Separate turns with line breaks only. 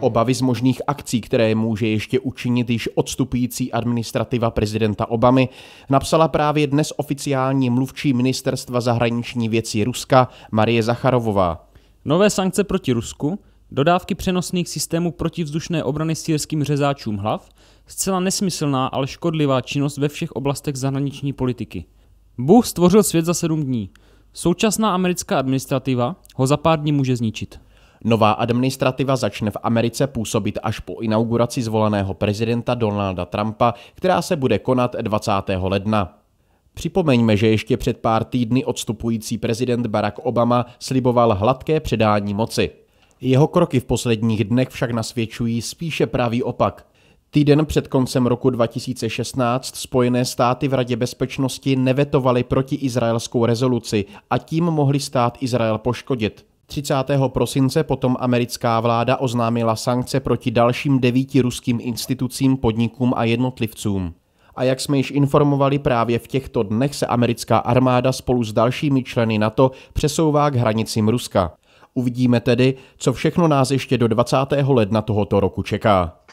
Obavy z možných akcí, které může ještě učinit již odstupující administrativa prezidenta Obamy, napsala právě dnes oficiální
mluvčí ministerstva zahraniční věcí Ruska Marie Zacharovová. Nové sankce proti Rusku, dodávky přenosných systémů protivzdušné obrany sírským řezáčům hlav, zcela nesmyslná, ale škodlivá činnost ve všech oblastech zahraniční politiky. Bůh stvořil svět za sedm dní. Současná americká administrativa ho za pár dní může zničit.
Nová administrativa začne v Americe působit až po inauguraci zvoleného prezidenta Donalda Trumpa, která se bude konat 20. ledna. Připomeňme, že ještě před pár týdny odstupující prezident Barack Obama sliboval hladké předání moci. Jeho kroky v posledních dnech však nasvědčují spíše pravý opak. Týden před koncem roku 2016 Spojené státy v Radě bezpečnosti nevetovaly proti izraelskou rezoluci a tím mohli stát Izrael poškodit. 30. prosince potom americká vláda oznámila sankce proti dalším devíti ruským institucím, podnikům a jednotlivcům. A jak jsme již informovali, právě v těchto dnech se americká armáda spolu s dalšími členy NATO přesouvá k hranicím Ruska. Uvidíme tedy, co všechno nás ještě do 20. ledna tohoto roku čeká.